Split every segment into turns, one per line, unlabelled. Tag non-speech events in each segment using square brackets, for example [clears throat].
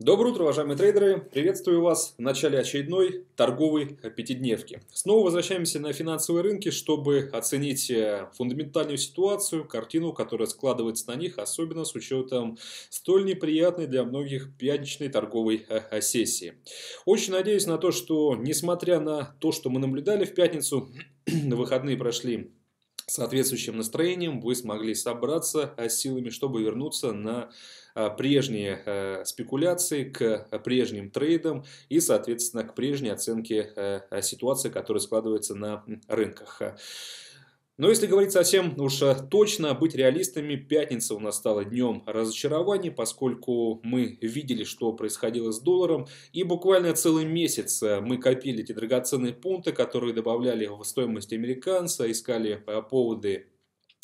Доброе утро, уважаемые трейдеры! Приветствую вас в начале очередной торговой пятидневки. Снова возвращаемся на финансовые рынки, чтобы оценить э, фундаментальную ситуацию, картину, которая складывается на них, особенно с учетом столь неприятной для многих пятничной торговой э, э, сессии. Очень надеюсь на то, что несмотря на то, что мы наблюдали в пятницу, [clears throat] выходные прошли соответствующим настроением, вы смогли собраться силами, чтобы вернуться на Э, прежние э, спекуляции, к э, прежним трейдам и, соответственно, к прежней оценке ситуации, которая складывается на рынках. Но ну, если говорить совсем уж точно, быть реалистами, пятница у нас стала днем разочарований, поскольку мы видели, что происходило с долларом, и буквально целый месяц мы копили эти драгоценные пункты, которые добавляли в стоимость американца, искали поводы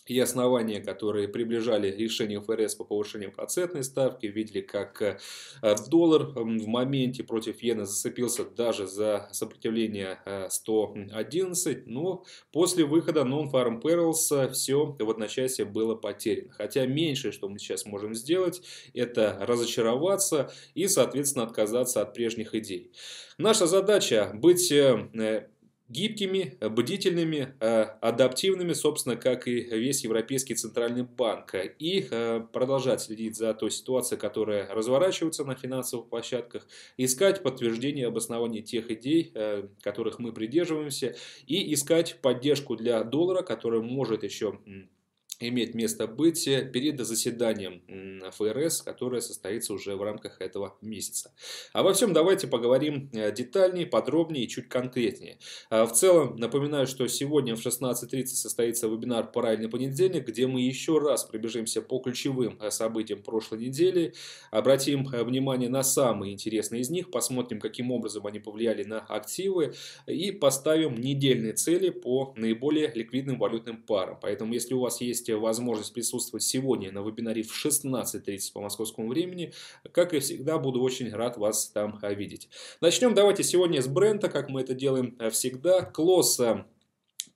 и основания, которые приближали решение ФРС по повышению процентной ставки, видели, как э, э, доллар в моменте против иены зацепился даже за сопротивление 111, э, но после выхода Non-Farm Perils все в одночасье было потеряно. Хотя меньшее, что мы сейчас можем сделать, это разочароваться и, соответственно, отказаться от прежних идей. Наша задача быть гибкими, э, бдительными, э, адаптивными, собственно, как и весь Европейский Центральный банк, и э, продолжать следить за той ситуацией, которая разворачивается на финансовых площадках, искать подтверждение обоснования тех идей, которых мы придерживаемся, и искать поддержку для доллара, который может еще иметь место быть перед заседанием ФРС, которое состоится уже в рамках этого месяца. Обо всем давайте поговорим э, детальнее, подробнее и чуть конкретнее. А, в целом, напоминаю, что сегодня в 16.30 состоится вебинар «Параллельный понедельник», где мы еще раз пробежимся по ключевым э, событиям прошлой недели, обратим э, внимание на самые интересные из них, посмотрим, каким образом они повлияли на активы и поставим недельные цели по наиболее ликвидным валютным парам. Поэтому, если у вас есть есть возможность присутствовать сегодня на вебинаре в 16.30 по московскому времени. Как и всегда, буду очень рад вас там э, видеть. Начнем давайте сегодня с бренда, как мы это делаем э, всегда. Клосса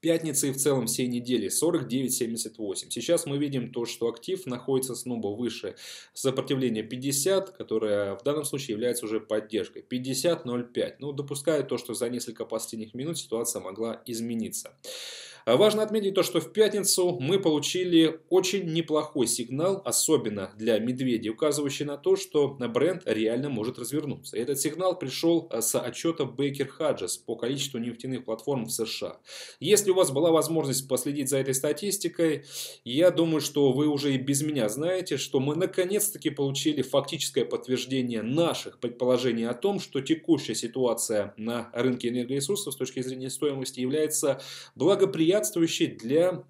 пятницы и в целом всей недели 49.78. Сейчас мы видим то, что актив находится снова выше сопротивления 50, которое в данном случае является уже поддержкой. 50.05. Ну, допускаю то, что за несколько последних минут ситуация могла измениться. А важно отметить то, что в пятницу мы получили очень неплохой сигнал, особенно для медведей, указывающий на то, что бренд реально может развернуться. И этот сигнал пришел э, с отчета Baker Hodges по количеству нефтяных платформ в США. Если у вас была возможность последить за этой статистикой, я думаю, что вы уже и без меня знаете, что мы наконец-таки получили фактическое подтверждение наших предположений о том, что текущая ситуация на рынке энергоресурсов с точки зрения стоимости является благоприятной благоприятствующий для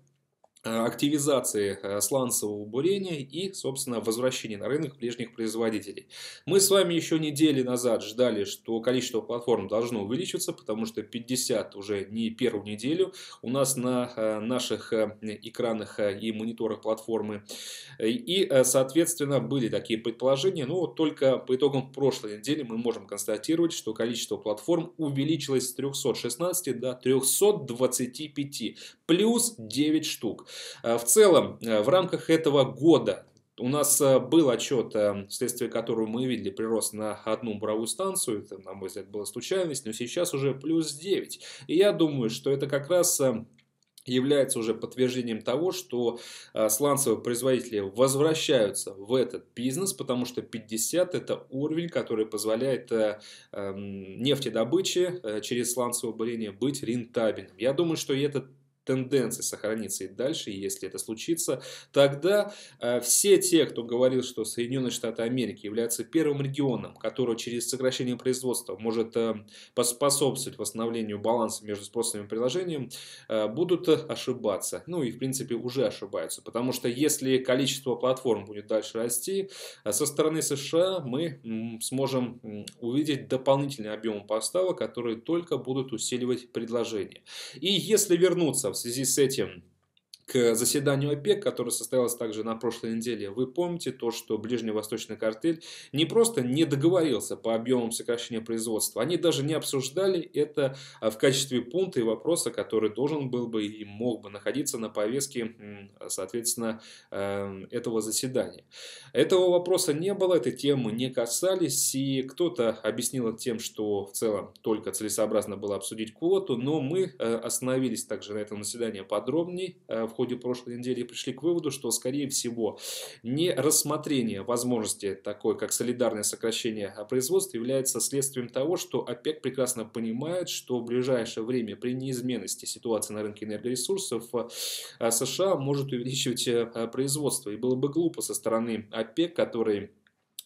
Э, активизации э, сланцевого бурения и, собственно, возвращения на рынок прежних производителей. Мы с вами еще недели назад ждали, что количество платформ должно увеличиться, потому что 50 уже не первую неделю. У нас на э, наших экранах и мониторах платформы. И, соответственно, были такие предположения, но только по итогам прошлой недели мы можем констатировать, что количество платформ увеличилось с 316 до 325, плюс 9 штук. Э, в целом, э, в рамках этого года у нас э, был отчет, вследствие которого мы видели прирост на одну буровую станцию. Это, на мой взгляд, была случайность, но сейчас уже плюс 9. И я думаю, что это как раз является уже подтверждением того, что сланцевые производители возвращаются в этот бизнес, потому что 50 это уровень, который позволяет эм, нефтедобыче через сланцевое бурение быть рентабельным. Я думаю, что этот тенденция сохранится и дальше, если это случится, тогда э, все те, кто говорил, что Соединенные Штаты Америки являются первым регионом, который через сокращение производства может э, поспособствовать восстановлению баланса между спросом и предложением, э, будут ошибаться. Ну и в принципе уже ошибаются, потому что если количество платформ будет дальше расти, со стороны США мы сможем увидеть дополнительный объем поставок, которые только будут усиливать предложение. И если вернуться в связи с этим к заседанию ОПЕК, которое состоялось также на прошлой неделе. Вы помните то, что Ближневосточный картель не просто не договорился по объемам сокращения производства, они даже не обсуждали это а, в качестве пункта и вопроса, который должен был бы и мог бы находиться на повестке, соответственно, э, этого заседания. Этого вопроса не было, этой темы не касались, и кто-то объяснил тем, что в целом только целесообразно было обсудить квоту, но мы э, остановились также на этом заседании подробнее э, в ходе прошлой недели пришли к выводу, что, скорее всего, не рассмотрение возможности такой, как солидарное сокращение а производства, является следствием того, что ОПЕК прекрасно понимает, что в ближайшее время при неизменности ситуации на рынке энергоресурсов э, э, США может увеличивать э, производство. И было бы глупо со стороны ОПЕК, который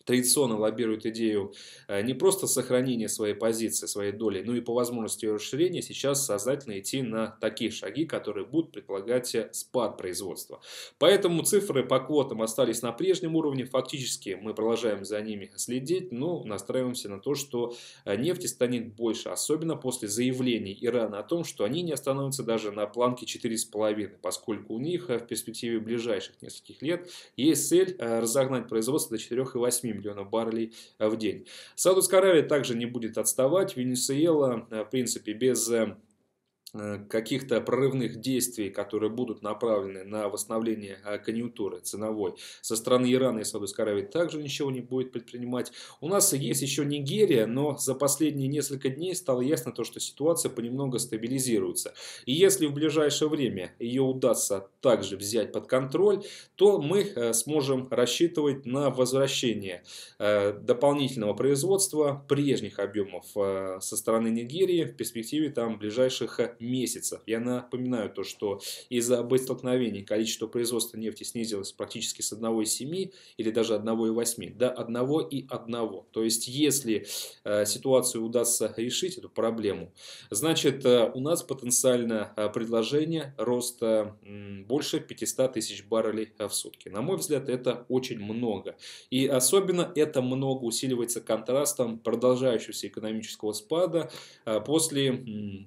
традиционно лоббирует идею э, не просто сохранения своей позиции, своей доли, но и по возможности ее расширения, сейчас сознательно идти на такие шаги, которые будут предполагать э, спад производства. Поэтому цифры по квотам остались на прежнем уровне. Фактически мы продолжаем за ними следить, но настраиваемся на то, что э, нефти станет больше, особенно после заявлений Ирана о том, что они не остановятся даже на планке 4,5, поскольку у них в перспективе ближайших нескольких лет есть цель разогнать производство до 4,8 миллиона баррелей э, в день. Саудовская Аравия также не будет отставать. Венесуэла, э, в принципе, без э, Э, каких-то прорывных действий, которые будут направлены на восстановление э, конъюнктуры ценовой. Со стороны Ирана и Саудовской Аравии также ничего не будет предпринимать. У нас есть еще Нигерия, но за последние несколько дней стало ясно то, что ситуация понемногу стабилизируется. И если в ближайшее время ее удастся также взять под контроль, то мы э, сможем рассчитывать на возвращение дополнительного производства прежних объемов со стороны Нигерии в перспективе там ближайших месяцев. Я напоминаю то, что из-за боестолкновений количество производства нефти снизилось практически с 1,7 или даже 1,8 до и 1,1. То есть, если э, ситуацию удастся решить, эту проблему, значит, э, у нас потенциально э, предложение роста больше 500 тысяч баррелей в сутки. На мой взгляд, это очень много. И особенно это много усиливается контрастом продолжающегося экономического спада после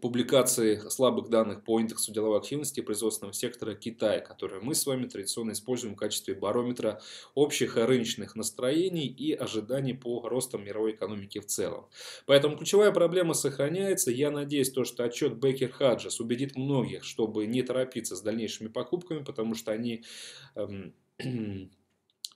публикации слабых данных по индексу деловой активности производственного сектора Китая, которые мы с вами традиционно используем в качестве барометра общих рыночных настроений и ожиданий по ростам мировой экономики в целом. Поэтому ключевая проблема сохраняется. Я надеюсь, то, что отчет Бекер Хаджес убедит многих, чтобы не торопиться с дальнейшими покупками, потому что они эм, [clears throat]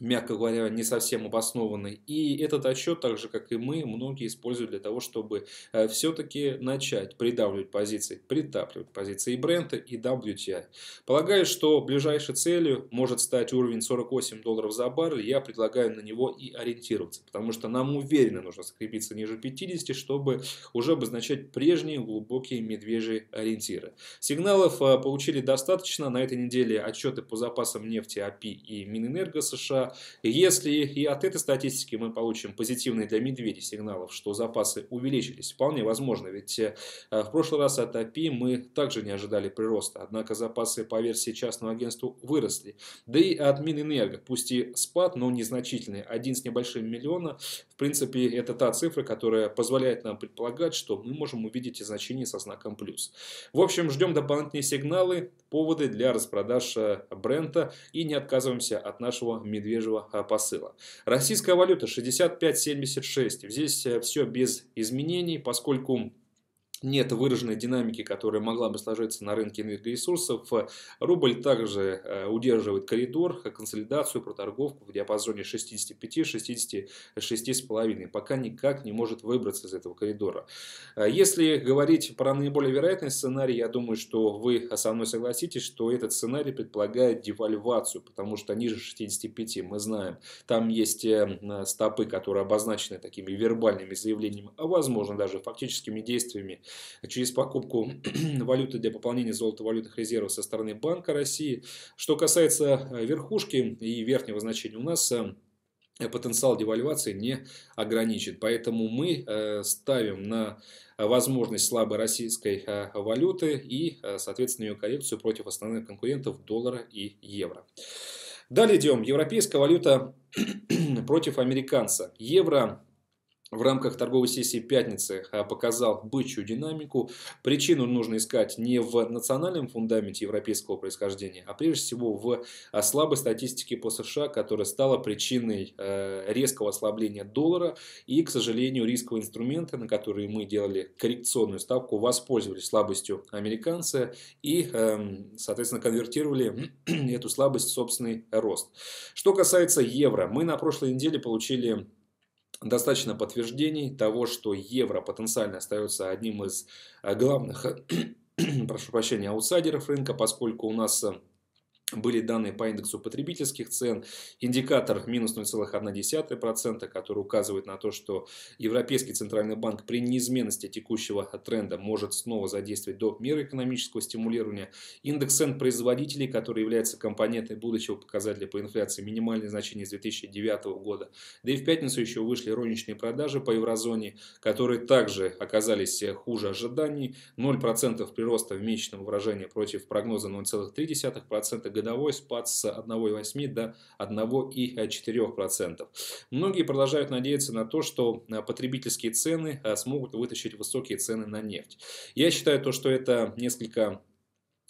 мягко говоря, не совсем обоснованный. И этот отчет, так же как и мы, многие используют для того, чтобы э, все-таки начать придавливать позиции, притапливать позиции и бренда, и WTI. Полагаю, что ближайшей целью может стать уровень 48 долларов за баррель. Я предлагаю на него и ориентироваться, потому что нам уверенно нужно скрепиться ниже 50, чтобы уже обозначать прежние глубокие медвежьи ориентиры. Сигналов э, получили достаточно. На этой неделе отчеты по запасам нефти API и Минэнерго США если и от этой статистики мы получим позитивные для медведей сигналов, что запасы увеличились, вполне возможно, ведь э, в прошлый раз от АПИ мы также не ожидали прироста, однако запасы по версии частного агентства выросли. Да и от Минэнерго, пусть и спад, но незначительный, один с небольшим миллиона, в принципе, это та цифра, которая позволяет нам предполагать, что мы можем увидеть и значение со знаком плюс. В общем, ждем дополнительные сигналы, поводы для распродаж э, бренда и не отказываемся от нашего медведя свежего а, посыла. Российская валюта 65.76. Здесь э, все без изменений, поскольку нет выраженной динамики, которая могла бы сложиться на рынке энергоресурсов. Рубль также э, удерживает коридор, э, консолидацию, проторговку в диапазоне 65-66,5. Пока никак не может выбраться из этого коридора. Э, если говорить про наиболее вероятный сценарий, я думаю, что вы со мной согласитесь, что этот сценарий предполагает девальвацию, потому что ниже 65 мы знаем, там есть стопы, которые обозначены такими вербальными заявлениями, а возможно даже фактическими действиями через покупку [clears throat] валюты для пополнения золотовалютных резервов со стороны Банка России. Что касается э, верхушки и верхнего значения, у нас э, потенциал девальвации не ограничит. Поэтому мы э, ставим на возможность слабой российской валюты и, соответственно, ее коррекцию против основных конкурентов доллара и евро. Далее идем. Европейская валюта [clears throat] против американца. Евро в рамках торговой сессии пятницы показал бычью динамику. Причину нужно искать не в национальном фундаменте европейского происхождения, а прежде всего в а, слабой статистике по США, которая стала причиной э, резкого ослабления доллара и, к сожалению, рисковые инструменты, на которые мы делали коррекционную ставку, воспользовались слабостью американца и, эм, соответственно, конвертировали [clears throat] эту слабость в собственный рост. Что касается евро, мы на прошлой неделе получили достаточно подтверждений того, что евро потенциально остается одним из э, главных, [clears throat] прошу прощения, аутсайдеров рынка, поскольку у нас э, были данные по индексу потребительских цен, индикатор минус 0,1%, который указывает на то, что Европейский Центральный Банк при неизменности текущего тренда может снова задействовать до меры экономического стимулирования, индекс цен производителей, который является компонентой будущего показателя по инфляции, минимальные значения с 2009 года, да и в пятницу еще вышли розничные продажи по еврозоне, которые также оказались хуже ожиданий, 0% прироста в месячном выражении против прогноза 0,3%, годовой спад с 1,8 до 1,4%. Многие продолжают надеяться на то, что э, потребительские цены э, смогут вытащить высокие цены на нефть. Я считаю то, что это несколько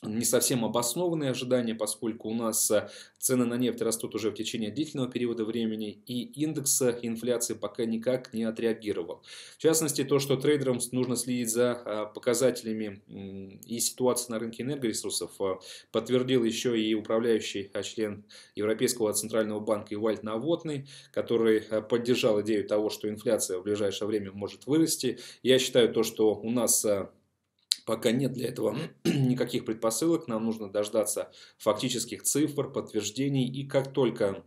не совсем обоснованные ожидания, поскольку у нас э, цены на нефть растут уже в течение длительного периода времени, и индекс э, инфляции пока никак не отреагировал. В частности, то, что трейдерам нужно следить за а, показателями и ситуацией на рынке энергоресурсов, э, подтвердил еще и управляющий а, член Европейского центрального банка Ивальд Наводный, который поддержал идею того, что инфляция в ближайшее время может вырасти. Я считаю то, что у нас Пока нет для этого [clears throat] никаких предпосылок, нам нужно дождаться фактических цифр, подтверждений, и как только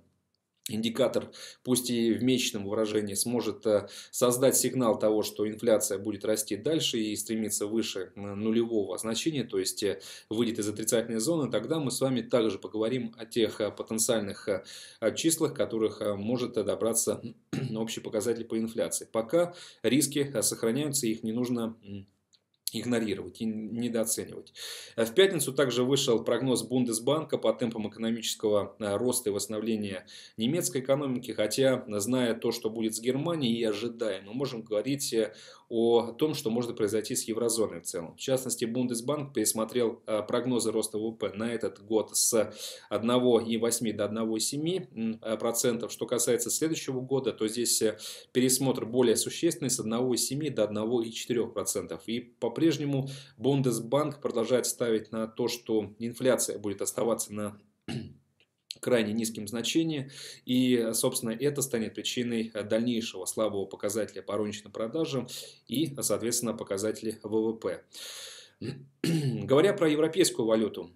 индикатор, пусть и в месячном выражении, сможет э, создать сигнал того, что инфляция будет расти дальше и стремиться выше э, нулевого значения, то есть э, выйдет из отрицательной зоны, тогда мы с вами также поговорим о тех потенциальных числах, которых может добраться [clears throat] общий показатель по инфляции. Пока риски сохраняются, их не нужно игнорировать и недооценивать. Э, в пятницу также вышел прогноз Бундесбанка по темпам экономического э, роста и восстановления немецкой экономики, хотя, э, зная то, что будет с Германией и ожидая, мы можем говорить о том, что может произойти с еврозоной в целом. В частности, Бундесбанк пересмотрел прогнозы роста ВВП на этот год с 1,8 до 1,7%. Что касается следующего года, то здесь пересмотр более существенный с 1,7 до 1,4%. И по по-прежнему Бундесбанк продолжает ставить на то, что инфляция будет оставаться на [clears throat] крайне низким значении. И, собственно, это станет причиной дальнейшего слабого показателя по розничным продажам и, соответственно, показателей ВВП. [clears throat] Говоря про европейскую валюту,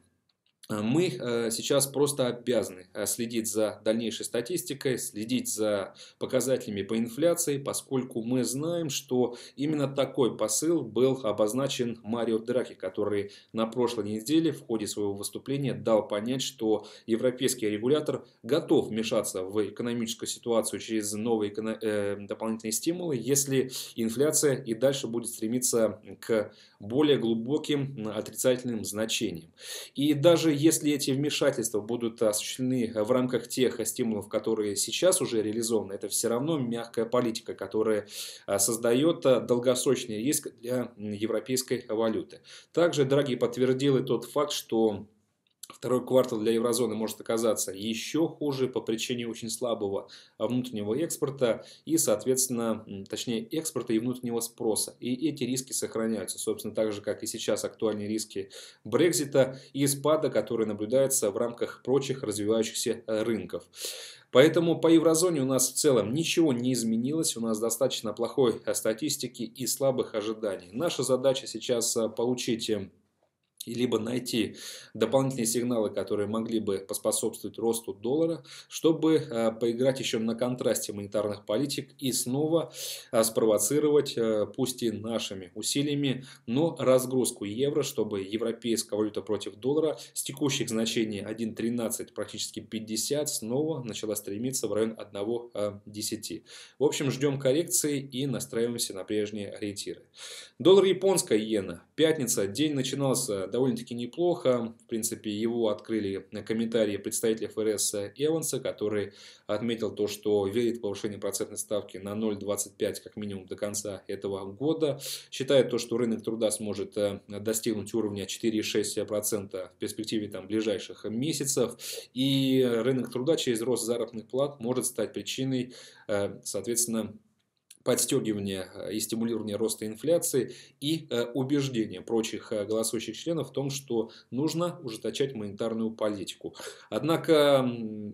Э, мы э, сейчас просто обязаны э, следить за дальнейшей статистикой, следить за показателями по инфляции, поскольку мы знаем, что именно такой посыл был обозначен Марио Драки, который на прошлой неделе в ходе своего выступления дал понять, что европейский регулятор готов вмешаться в экономическую ситуацию через новые дополнительные стимулы, если инфляция и дальше будет стремиться к более глубоким отрицательным значениям. И даже если эти вмешательства будут осуществлены э, в рамках тех стимулов, которые сейчас уже реализованы, это все равно мягкая политика, которая э, создает э, долгосрочный риск для европейской валюты. Также Драги подтвердил и тот факт, что Второй квартал для еврозоны может оказаться еще хуже по причине очень слабого а, внутреннего экспорта и, соответственно, точнее экспорта и внутреннего спроса. И эти риски сохраняются, собственно, так же, как и сейчас актуальные риски Брекзита и спада, который наблюдается в рамках прочих развивающихся э, рынков. Поэтому по еврозоне у нас в целом ничего не изменилось, у нас достаточно плохой э, статистики и слабых ожиданий. Наша задача сейчас э, получить эм, и либо найти дополнительные сигналы, которые могли бы поспособствовать росту доллара, чтобы э, поиграть еще на контрасте монетарных политик и снова э, спровоцировать, э, пусть и нашими усилиями, но разгрузку евро, чтобы европейская валюта против доллара с текущих значений 1.13, практически 50, снова начала стремиться в район 1.10. В общем, ждем коррекции и настраиваемся на прежние ориентиры. Доллар японская иена. Пятница. День начинался довольно-таки неплохо. В принципе, его открыли на комментарии представителя ФРС Эванса, который отметил то, что верит в повышение процентной ставки на 0,25 как минимум до конца этого года. Считает то, что рынок труда сможет э, достигнуть уровня 4,6% в перспективе там, ближайших месяцев. И рынок труда через рост заработных плат может стать причиной, э, соответственно, подстегивание э, и стимулирование роста инфляции и э, убеждение прочих э, голосующих членов в том, что нужно ужесточать монетарную политику. Однако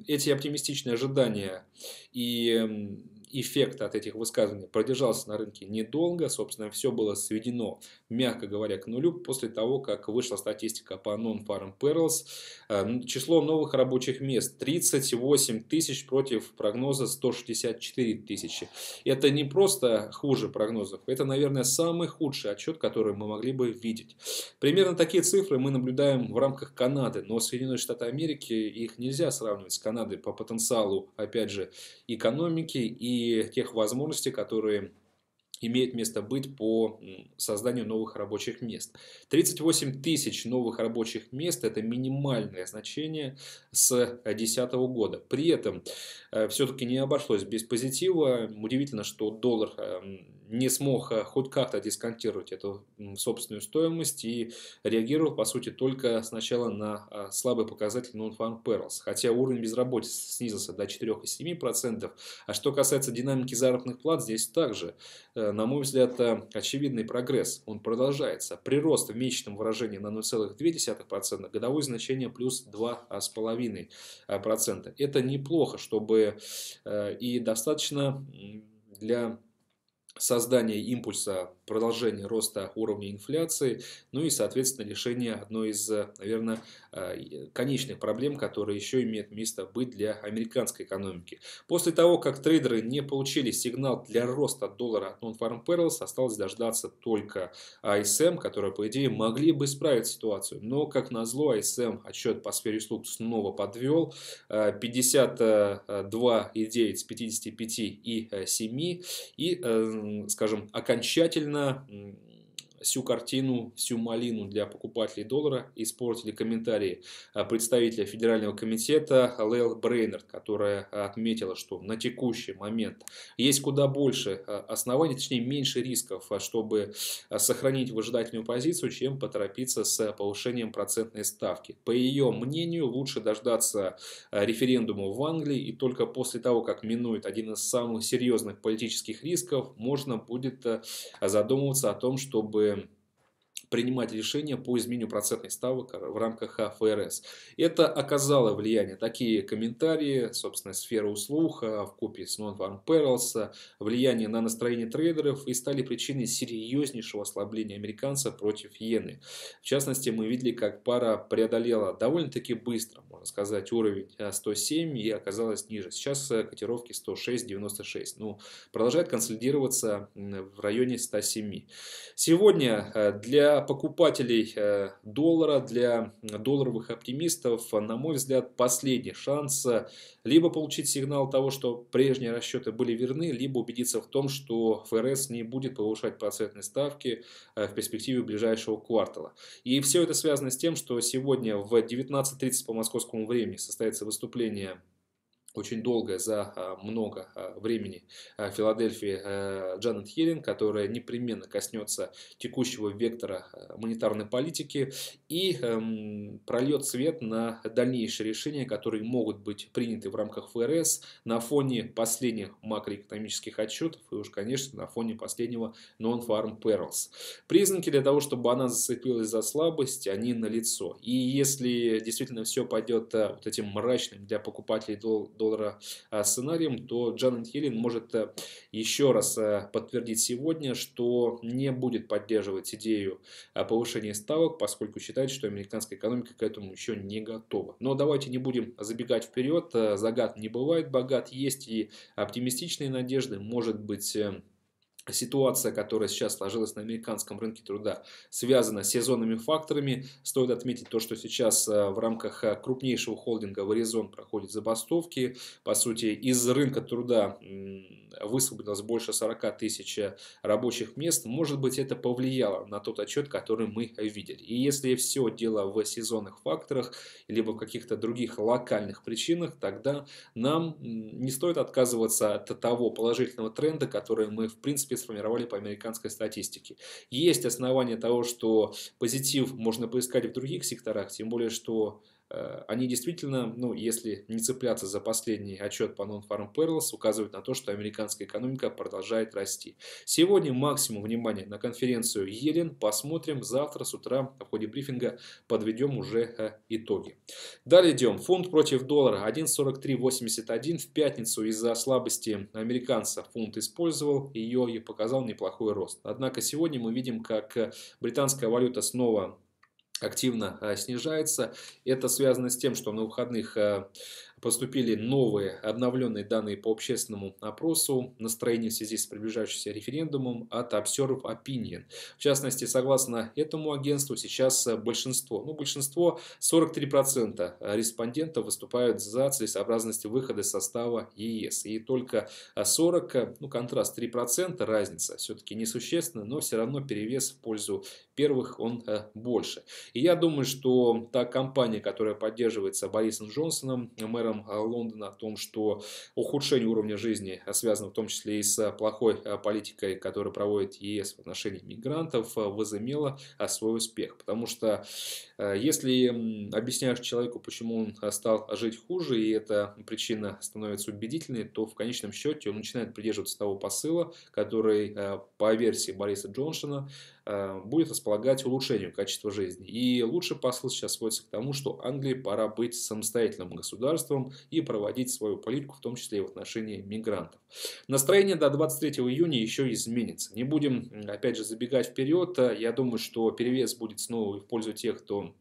эти оптимистичные ожидания и эффект от этих высказываний продержался на рынке недолго. Собственно, все было сведено, мягко говоря, к нулю после того, как вышла статистика по Non-Farm Perils. Э, число новых рабочих мест 38 тысяч против прогноза 164 тысячи. Это не просто хуже прогнозов, это, наверное, самый худший отчет, который мы могли бы видеть. Примерно такие цифры мы наблюдаем в рамках Канады, но Соединенные Штаты Америки их нельзя сравнивать с Канадой по потенциалу, опять же, экономики и и тех возможностей, которые имеет место быть по созданию новых рабочих мест. 38 тысяч новых рабочих мест – это минимальное значение с 2010 э, года. При этом э, все-таки не обошлось без позитива. Удивительно, что доллар эм, не смог э, хоть как-то дисконтировать эту собственную стоимость и реагировал, по сути, только сначала на слабый показатель Non-Farm Perils, хотя уровень безработицы снизился до 4,7%. А что касается динамики заработных плат, здесь также на мой взгляд, э, очевидный прогресс. Он продолжается. Прирост в месячном выражении на 0,2%, годовое значение плюс 2,5%. Это неплохо, чтобы э, и достаточно для создания импульса продолжение роста уровня инфляции, ну и, соответственно, решение одной из, э, наверное, э, конечных проблем, которые еще имеют место быть для американской экономики. После того, как трейдеры не получили сигнал для роста доллара от Non-Farm Perils, осталось дождаться только ISM, которые, по идее, могли бы исправить ситуацию. Но, как назло, ISM отчет по сфере услуг снова подвел. 52,9 с 55 и 7. И, э, скажем, окончательно 嗯。всю картину, всю малину для покупателей доллара испортили комментарии а, представителя Федерального комитета Лэл Брейнард, которая а, отметила, что на текущий момент есть куда больше а, оснований, точнее меньше рисков, чтобы сохранить выжидательную позицию, чем поторопиться с повышением процентной ставки. По ее мнению, лучше дождаться референдума в Англии и только после того, как минует один из самых серьезных политических рисков, можно будет задумываться о том, чтобы принимать решения по изменению процентных ставок в рамках а ФРС. Это оказало влияние. Такие комментарии, собственно, сфера услуг а в копии с Non-Farm Perils, влияние на настроение трейдеров и стали причиной серьезнейшего ослабления американцев против иены. В частности, мы видели, как пара преодолела довольно-таки быстро, можно сказать, уровень 107 э, и оказалась ниже. Сейчас э, котировки 106.96. Ну, продолжает консолидироваться в районе 107. Сегодня э, для покупателей э, доллара, для долларовых оптимистов, на мой взгляд, последний шанс э, либо получить сигнал того, что прежние расчеты были верны, либо убедиться в том, что ФРС не будет повышать процентные ставки э, в перспективе ближайшего квартала. И все это связано с тем, что сегодня в 19.30 по московскому времени состоится выступление очень долго, за а, много а, времени а, Филадельфии Джанет Йеллен, которая непременно коснется текущего вектора монетарной политики и эм, прольет свет на дальнейшие решения, которые могут быть приняты в рамках ФРС на фоне последних макроэкономических отчетов и уж, конечно, на фоне последнего Non-Farm Perils. Признаки для того, чтобы она зацепилась за слабость, они налицо. И если действительно все пойдет вот этим мрачным для покупателей долг доллара а, сценарием, то Джанет Йеллен может э, еще раз э, подтвердить сегодня, что не будет поддерживать идею э, повышения ставок, поскольку считает, что американская экономика к этому еще не готова. Но давайте не будем забегать вперед, загад не бывает богат, есть и оптимистичные надежды, может быть ситуация, которая сейчас сложилась на американском рынке труда, связана с сезонными факторами. Стоит отметить то, что сейчас э, в рамках э, крупнейшего холдинга «Варизон» проходят забастовки. По сути, из рынка труда высвободилось больше 40 тысяч э, рабочих мест. Может быть, это повлияло на тот отчет, который мы видели. И если все дело в сезонных факторах, либо в каких-то других локальных причинах, тогда нам не стоит отказываться от того положительного тренда, который мы, в принципе, сформировали по американской статистике. Есть основания того, что позитив можно поискать в других секторах, тем более, что Э, они действительно, ну, если не цепляться за последний отчет по Non-Farm Perils, указывают на то, что американская экономика продолжает расти. Сегодня максимум внимания на конференцию Елен. Посмотрим завтра с утра в ходе брифинга подведем уже э, итоги. Далее идем. Фунт против доллара 1.4381. В пятницу из-за слабости американца фунт использовал ее и показал неплохой рост. Однако сегодня мы видим, как э, британская валюта снова активно а, снижается. Это связано с тем, что на выходных а, поступили новые обновленные данные по общественному опросу настроение в связи с приближающимся референдумом от Observe Opinion. В частности, согласно этому агентству, сейчас э, большинство, ну большинство, 43% респондентов выступают за целесообразность выхода из состава ЕС. И только 40, э, ну контраст 3%, разница все-таки несущественная, но все равно перевес в пользу первых он э, больше. И я думаю, что та компания, которая поддерживается Борисом Джонсоном, мэром мэром а, Лондона о том, что ухудшение уровня жизни а, связано в том числе и с а, плохой политикой, которую проводит ЕС в отношении мигрантов, возымело свой успех. Потому что если объясняешь человеку, почему он стал жить хуже, и эта причина становится убедительной, то в конечном счете он начинает придерживаться того посыла, который, по версии Бориса Джонсона, Э, будет располагать улучшению качества жизни. И лучший посыл сейчас сводится к тому, что Англии пора быть самостоятельным государством и проводить свою политику, в том числе и в отношении мигрантов. Настроение до 23 июня еще изменится. Не будем, опять же, забегать вперед. Э, я думаю, что перевес будет снова в пользу тех, кто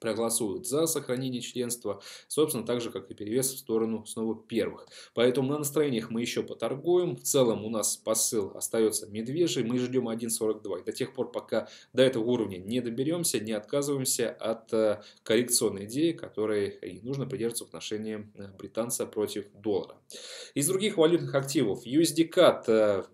проголосуют за сохранение членства, собственно, так же, как и перевес в сторону снова первых. Поэтому на настроениях мы еще поторгуем. В целом у нас посыл остается медвежий. Мы ждем 1.42. И до тех пор, пока до этого уровня не доберемся, не отказываемся от э, коррекционной идеи, которой и нужно придерживаться в отношении э, британца против доллара. Из других валютных активов USD-CAD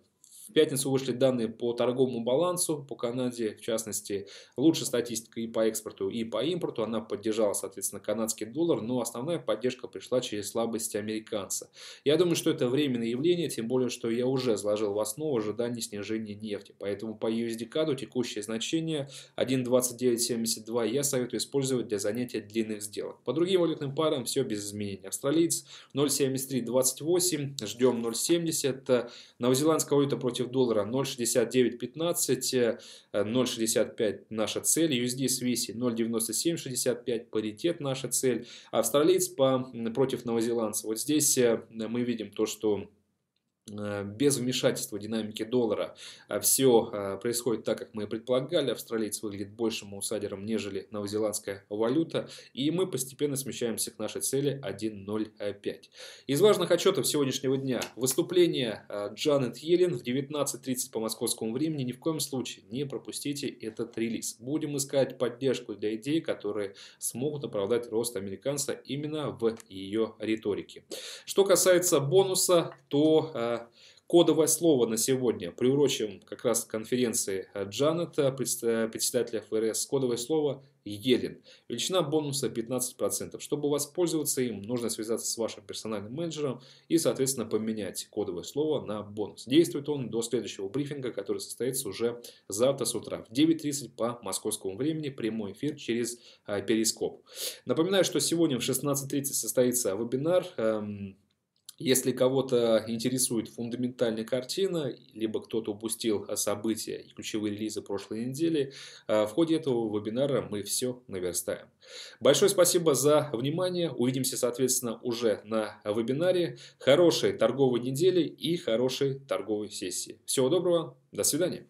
в пятницу вышли данные по торговому балансу по Канаде, в частности, лучшая статистика и по экспорту, и по импорту. Она поддержала, соответственно, канадский доллар, но основная поддержка пришла через слабость американца. Я думаю, что это временное явление, тем более, что я уже заложил в основу ожидание снижения нефти. Поэтому по USD-каду текущее значение 1.2972 я советую использовать для занятия длинных сделок. По другим валютным парам все без изменений. Австралиец 0.7328, ждем 0.70. Новозеландская валюта против против доллара 0,6915, 0,65 э, наша цель, USD свиси 0,9765, паритет наша цель, австралиец по, против новозеландца. Вот здесь э, мы видим то, что Э, без вмешательства динамики доллара а все э, происходит так, как мы и предполагали. Австралиец выглядит большим аутсайдером, нежели новозеландская валюта. И мы постепенно смещаемся к нашей цели 1.05. Из важных отчетов сегодняшнего дня. Выступление э, Джанет Йеллен в 19.30 по московскому времени. Ни в коем случае не пропустите этот релиз. Будем искать поддержку для идей, которые смогут оправдать рост американца именно в ее риторике. Что касается бонуса, то кодовое слово на сегодня. Приурочим как раз к конференции Джанета, председателя ФРС, кодовое слово Елен. Величина бонуса 15%. Чтобы воспользоваться им, нужно связаться с вашим персональным менеджером и, соответственно, поменять кодовое слово на бонус. Действует он до следующего брифинга, который состоится уже завтра с утра в 9.30 по московскому времени. Прямой эфир через э, Перископ. Напоминаю, что сегодня в 16.30 состоится вебинар. Эм, если кого-то интересует фундаментальная картина, либо кто-то упустил события и ключевые релизы прошлой недели, э, в ходе этого вебинара мы все наверстаем. Большое спасибо за внимание. Увидимся, соответственно, уже на вебинаре. Хорошей торговой недели и хорошей торговой сессии. Всего доброго. До свидания.